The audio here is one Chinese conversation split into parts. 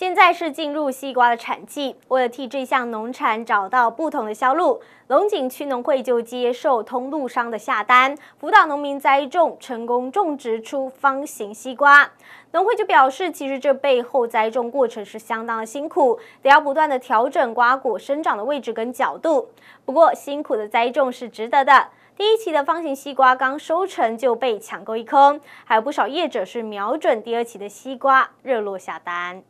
现在是进入西瓜的产季，为了替这项农产找到不同的销路，龙井区农会就接受通路商的下单，辅导农民栽种，成功种植出方形西瓜。农会就表示，其实这背后栽种过程是相当的辛苦，得要不断的调整瓜果生长的位置跟角度。不过辛苦的栽种是值得的。第一期的方形西瓜刚收成就被抢购一空，还有不少业者是瞄准第二期的西瓜热络下单。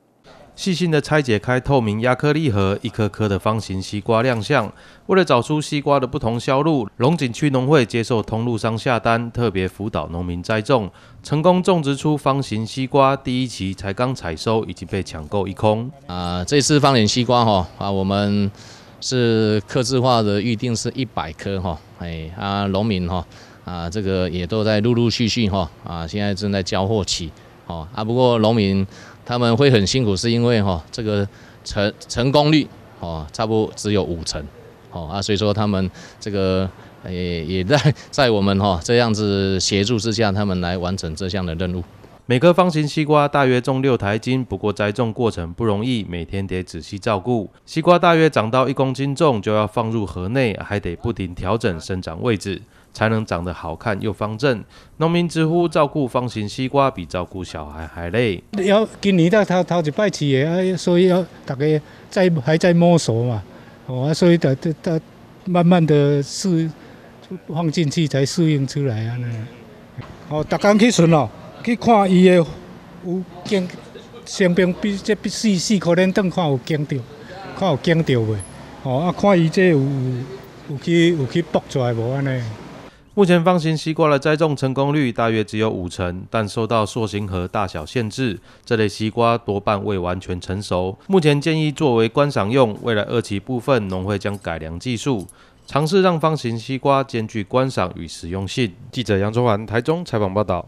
细心的拆解开透明亚克力盒，一颗颗的方形西瓜亮相。为了找出西瓜的不同销路，龙井区农会接受通路商下单，特别辅导农民栽种，成功种植出方形西瓜。第一期才刚采收，已经被抢购一空。啊，这次方形西瓜哈啊，我们是客制化的预定是一百颗哈，哎啊，农民哈啊，这个也都在陆陆续续哈啊，现在正在交货期哦啊，不过农民。他们会很辛苦，是因为哈这个成成功率哦，差不多只有五成，哦啊，所以说他们这个也也在 在我们哈这样子协助之下，他们来完成这项的任务。每颗方形西瓜大约重六台斤，不过栽种过程不容易，每天得仔细照顾。西瓜大约长到一公斤重就要放入盒内，还得不停调整生长位置。才能长得好看又方正。农民直呼照顾方形西瓜比照顾小孩还累。要今年的头头一摆试的，所以要大家在还在摸索嘛。哦啊，所以得得得慢慢的适放进去才适应出来啊。尼。哦，大天去巡哦，去看伊的有经生病，必这必四四颗连栋看有经着，看有经着袂。哦啊，看伊这有有去有去剥出来无安尼。目前方形西瓜的栽种成功率大约只有五成，但受到塑形和大小限制，这类西瓜多半未完全成熟。目前建议作为观赏用，未来二期部分农会将改良技术，尝试让方形西瓜兼具观赏与实用性。记者杨卓环台中采访报道。